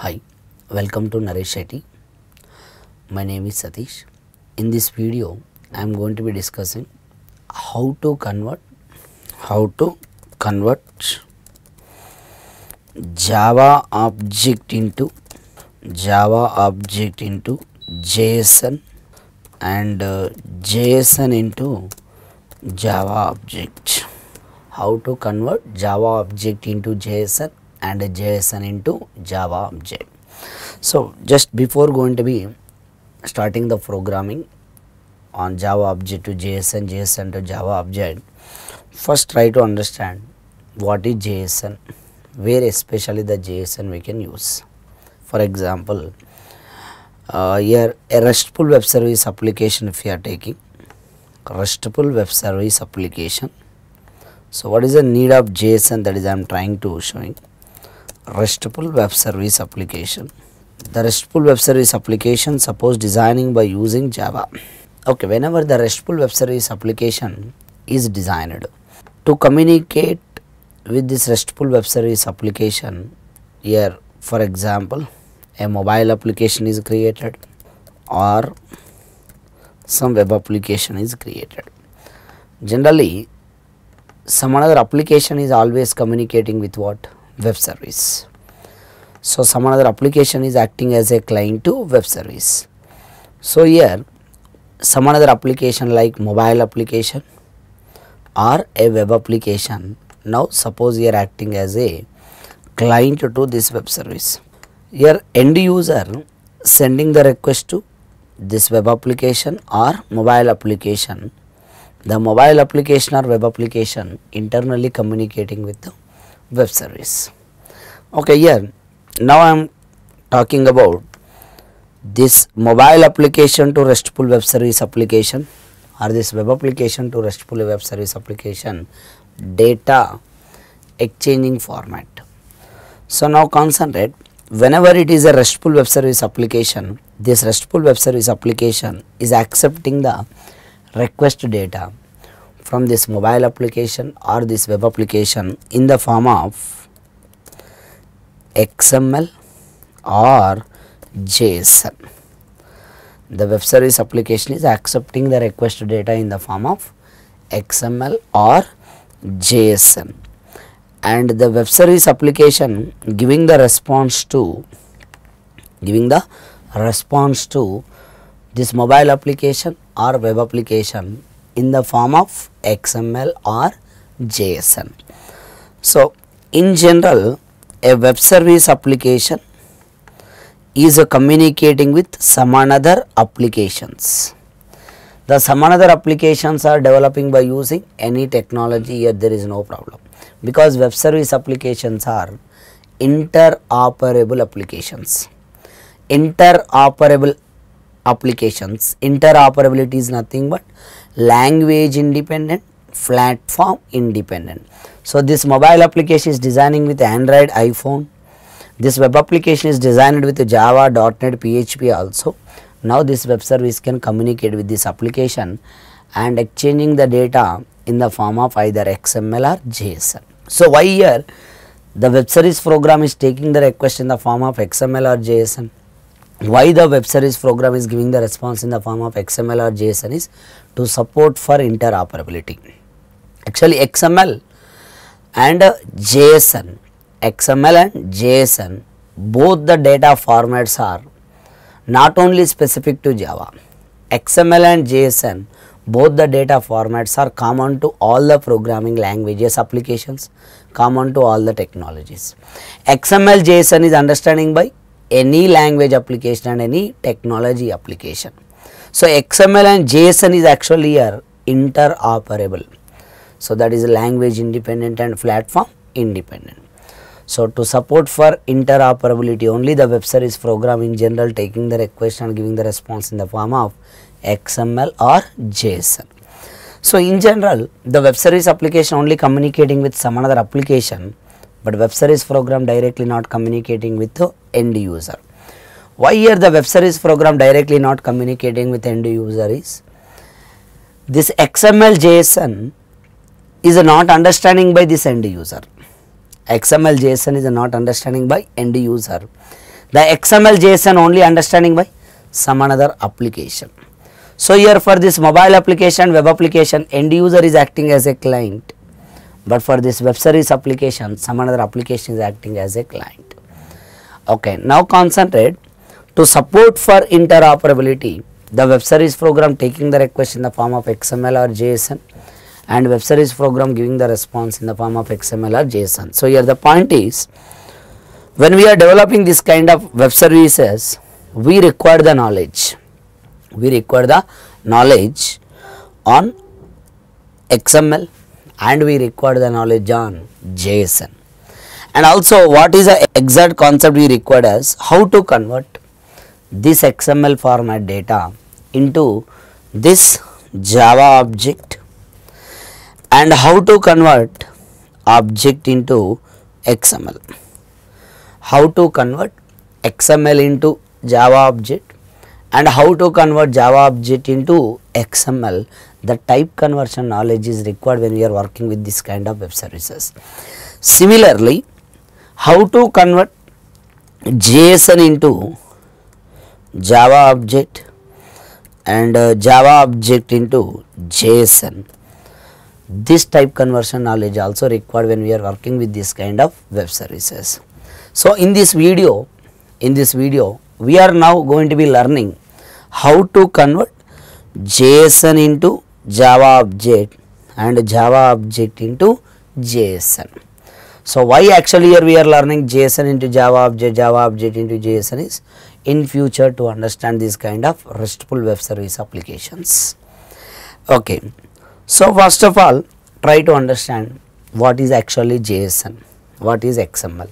Hi, welcome to Naresh Shetty. My name is Satish. In this video, I am going to be discussing how to convert how to convert Java object into Java object into JSON and uh, JSON into Java object. How to convert Java object into JSON and JSON into Java object. So, just before going to be starting the programming on Java object to JSON, JSON to Java object, first try to understand what is JSON, where especially the JSON we can use. For example, uh, here a RESTful web service application if you are taking, RESTful web service application. So, what is the need of JSON that is I am trying to showing RESTful web service application. The RESTful web service application suppose designing by using Java. Okay, whenever the RESTful web service application is designed to communicate with this RESTful web service application here for example a mobile application is created or some web application is created. Generally some another application is always communicating with what web service. So, some another application is acting as a client to web service. So, here some another application like mobile application or a web application. Now, suppose you are acting as a client to this web service. Here end user sending the request to this web application or mobile application. The mobile application or web application internally communicating with the web service. Okay, here now I am talking about this mobile application to RESTful web service application or this web application to RESTful web service application data exchanging format. So, now concentrate whenever it is a RESTful web service application, this RESTful web service application is accepting the request data from this mobile application or this web application in the form of XML or JSON. The web service application is accepting the request data in the form of XML or JSON and the web service application giving the response to giving the response to this mobile application or web application in the form of XML or JSON. So, in general a web service application is communicating with some another applications. The some other applications are developing by using any technology here there is no problem because web service applications are interoperable applications. Interoperable applications. Interoperability is nothing but language independent, platform independent. So, this mobile application is designing with Android, iPhone. This web application is designed with Java, .NET, PHP also. Now, this web service can communicate with this application and exchanging the data in the form of either XML or JSON. So, why here the web service program is taking the request in the form of XML or JSON? why the web service program is giving the response in the form of XML or JSON is to support for interoperability. Actually XML and JSON, XML and JSON both the data formats are not only specific to Java, XML and JSON both the data formats are common to all the programming languages applications, common to all the technologies. XML JSON is understanding by any language application and any technology application. So, XML and JSON is actually are interoperable. So, that is language independent and platform independent. So, to support for interoperability only the web service program in general taking the request and giving the response in the form of XML or JSON. So, in general the web service application only communicating with some another application but web service program directly not communicating with the end user. Why here the web service program directly not communicating with end user is this XML JSON is not understanding by this end user. XML JSON is not understanding by end user. The XML JSON only understanding by some another application. So, here for this mobile application, web application, end user is acting as a client but for this web service application, some another application is acting as a client. Okay, now concentrate to support for interoperability. The web service program taking the request in the form of XML or JSON and web service program giving the response in the form of XML or JSON. So, here the point is when we are developing this kind of web services, we require the knowledge. We require the knowledge on XML and we require the knowledge on JSON. And also what is the exact concept we require as how to convert this XML format data into this Java object and how to convert object into XML. How to convert XML into Java object and how to convert Java object into XML the type conversion knowledge is required when we are working with this kind of web services. Similarly, how to convert JSON into Java object and uh, Java object into JSON. This type conversion knowledge also required when we are working with this kind of web services. So, in this video, in this video we are now going to be learning how to convert JSON into Java object and Java object into JSON. So, why actually here we are learning JSON into Java object, Java object into JSON is in future to understand this kind of RESTful web service applications. Okay. So, first of all try to understand what is actually JSON, what is XML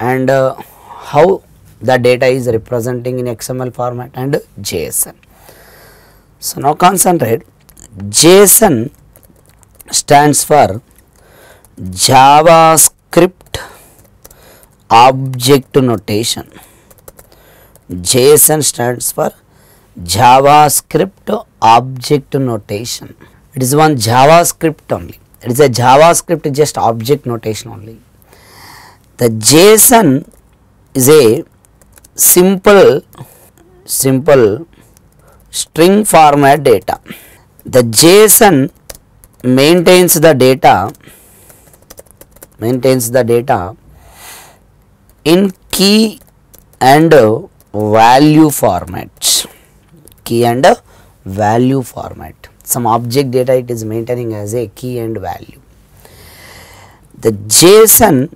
and uh, how the data is representing in XML format and JSON. So, now concentrate JSON stands for JavaScript Object Notation. JSON stands for JavaScript Object Notation. It is one JavaScript only. It is a JavaScript just object notation only. The JSON is a simple simple string format data. the JSON maintains the data maintains the data in key and value format key and value format some object data it is maintaining as a key and value the JSON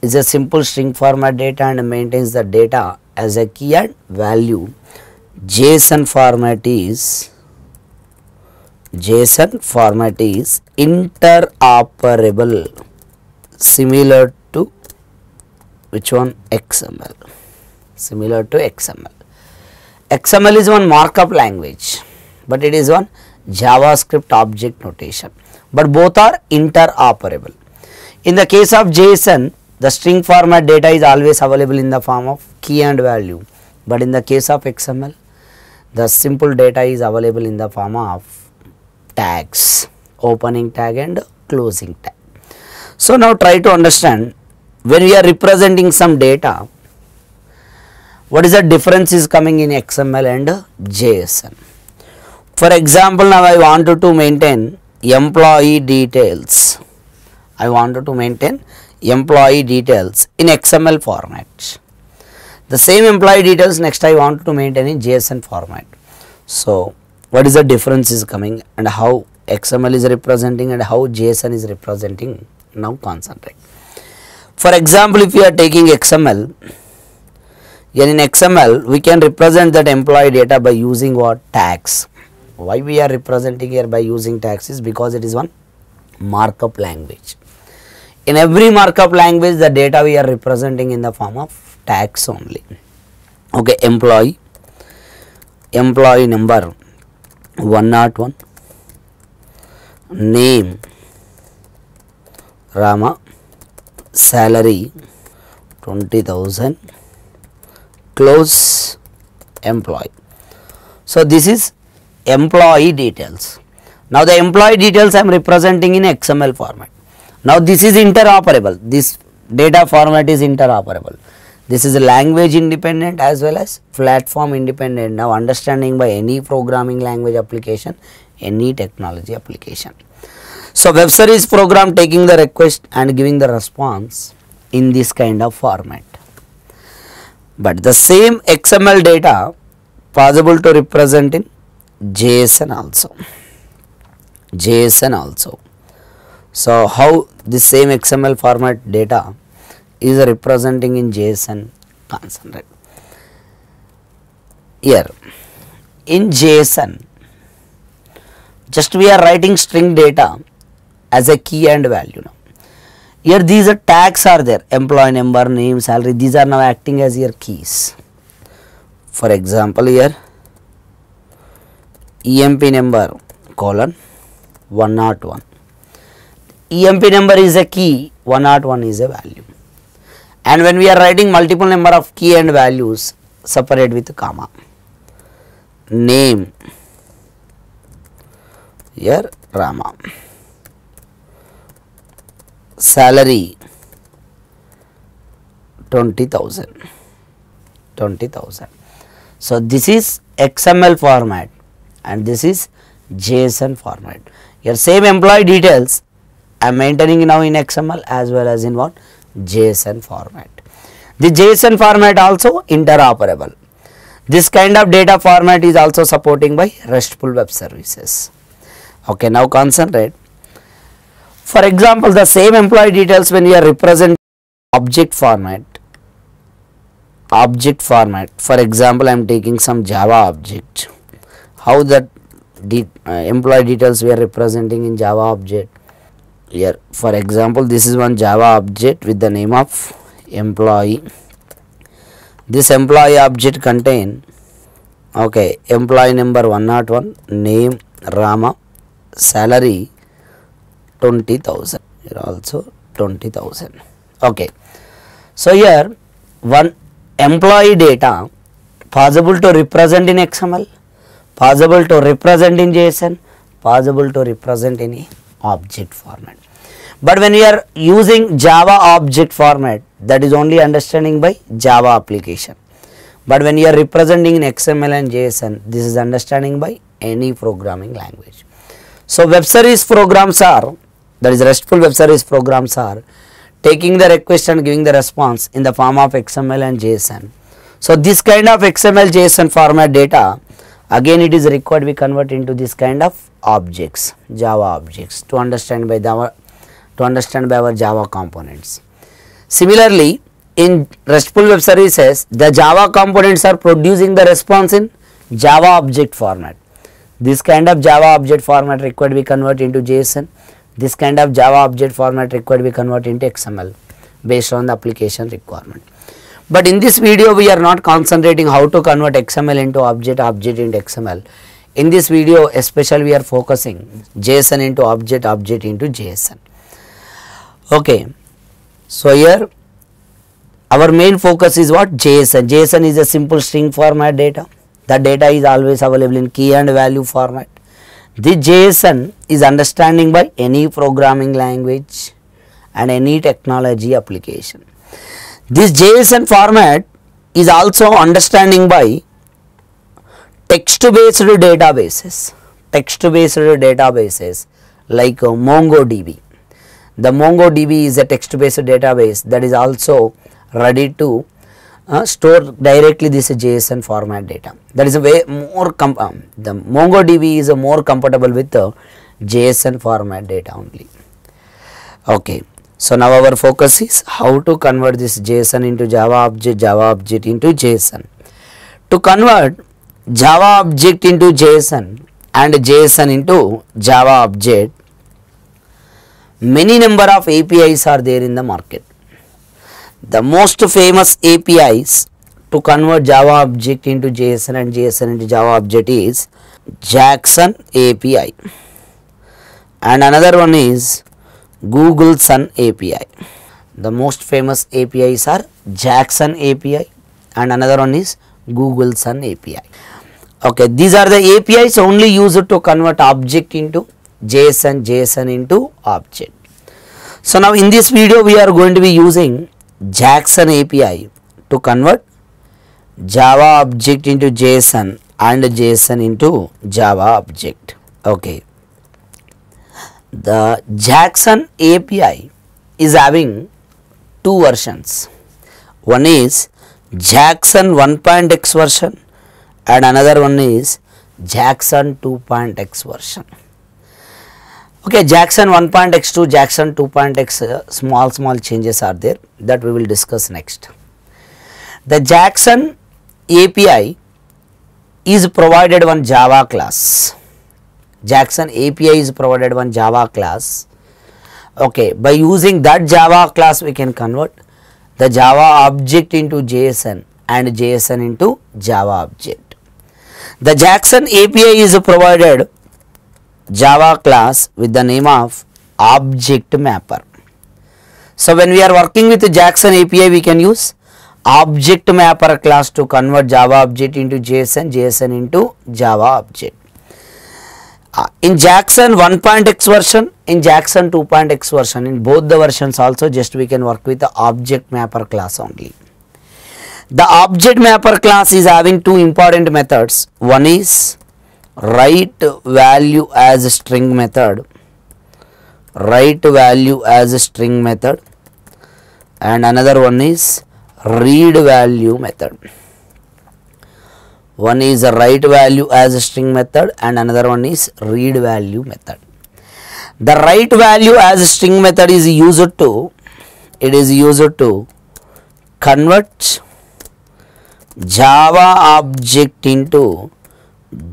is a simple string format data and maintains the data as a key and value JSON format is JSON format is interoperable similar to which one XML similar to XML. XML is one markup language but it is one JavaScript object notation but both are interoperable. In the case of JSON the string format data is always available in the form of key and value but in the case of XML the simple data is available in the form of tags opening tag and closing tag. So, now try to understand when we are representing some data what is the difference is coming in XML and JSON. For example, now I wanted to maintain employee details. I wanted to maintain employee details in XML format. The same employee details next I want to maintain in JSON format. So, what is the difference is coming and how XML is representing and how JSON is representing now concentrate. For example, if you are taking XML, in XML we can represent that employee data by using what tags. Why we are representing here by using tags is because it is one markup language. In every markup language the data we are representing in the form of tags only. Okay, employee, employee number 101 name Rama salary 20,000 close employee. So, this is employee details. Now, the employee details I am representing in XML format. Now, this is interoperable, this data format is interoperable. This is language independent as well as platform independent. Now understanding by any programming language application, any technology application. So web service program taking the request and giving the response in this kind of format. But the same XML data possible to represent in JSON also. JSON also. So how the same XML format data is representing in JSON concentrate. Here in JSON just we are writing string data as a key and value now. Here these are tags are there employee number, name, salary these are now acting as your keys. For example here EMP number colon 101. EMP number is a key 101 is a value and when we are writing multiple number of key and values separate with comma name here Rama salary 20,000 20,000 so this is XML format and this is JSON format your same employee details I am maintaining now in XML as well as in what JSON format. The JSON format also interoperable. This kind of data format is also supporting by RESTful web services. Okay, now concentrate. For example, the same employee details when you are representing object format, object format, for example, I am taking some Java object, how that de uh, employee details we are representing in Java object here for example this is one java object with the name of employee this employee object contain okay employee number 101 name rama salary 20000 here also 20000 okay so here one employee data possible to represent in xml possible to represent in json possible to represent in object format. But when we are using Java object format that is only understanding by Java application. But when you are representing in XML and JSON this is understanding by any programming language. So, web service programs are that is RESTful web service programs are taking the request and giving the response in the form of XML and JSON. So, this kind of XML JSON format data Again it is required we convert into this kind of objects, Java objects to understand by Java to understand by our Java components. Similarly, in RESTful web services, the Java components are producing the response in Java object format. This kind of Java object format required we convert into JSON. This kind of Java object format required we convert into XML based on the application requirement. But in this video we are not concentrating how to convert XML into object, object into XML. In this video especially we are focusing JSON into object, object into JSON. Okay. So, here our main focus is what JSON. JSON is a simple string format data. The data is always available in key and value format. The JSON is understanding by any programming language and any technology application. This JSON format is also understanding by text based databases, text based databases like uh, MongoDB. The MongoDB is a text based database that is also ready to uh, store directly this JSON format data. That is a way more um, the MongoDB is more compatible with the uh, JSON format data only. Okay. So now our focus is how to convert this JSON into Java object, Java object into JSON. To convert Java object into JSON and JSON into Java object, many number of APIs are there in the market. The most famous APIs to convert Java object into JSON and JSON into Java object is Jackson API and another one is Google Sun API. The most famous APIs are Jackson API and another one is Google Sun API. Okay, these are the APIs only used to convert object into JSON, JSON into object. So now in this video we are going to be using Jackson API to convert Java object into JSON and JSON into Java object. Okay the Jackson API is having two versions. One is Jackson 1.x version and another one is Jackson 2.x version. Okay, Jackson 1.x to Jackson 2.x uh, small small changes are there that we will discuss next. The Jackson API is provided one Java class Jackson API is provided one Java class. Okay, by using that Java class we can convert the Java object into JSON and JSON into Java object. The Jackson API is provided Java class with the name of object mapper. So, when we are working with Jackson API we can use object mapper class to convert Java object into JSON, JSON into Java object uh, in Jackson 1.x version, in Jackson 2.x version, in both the versions also just we can work with the object mapper class only. The object mapper class is having two important methods. One is write value as string method, write value as string method and another one is read value method one is a write value as a string method and another one is read value method the write value as a string method is used to it is used to convert java object into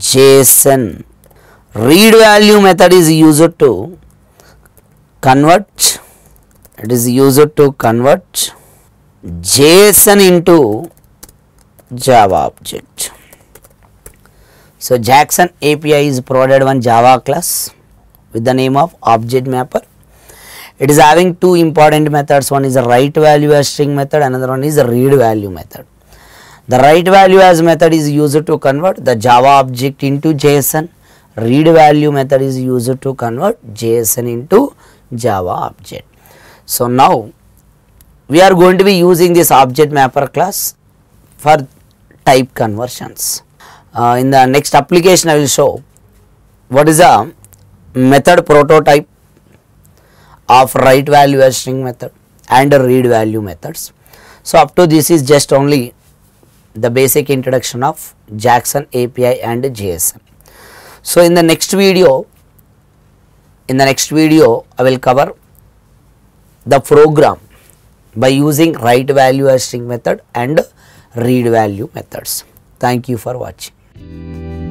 json read value method is used to convert it is used to convert json into java object so, Jackson API is provided one Java class with the name of object mapper. It is having two important methods one is a write value as string method another one is a read value method. The write value as method is used to convert the Java object into JSON. Read value method is used to convert JSON into Java object. So, now we are going to be using this object mapper class for type conversions. Uh, in the next application I will show what is the method prototype of write value as string method and read value methods. So, up to this is just only the basic introduction of Jackson API and JSON. So, in the next video, in the next video I will cover the program by using write value as string method and read value methods. Thank you for watching. Música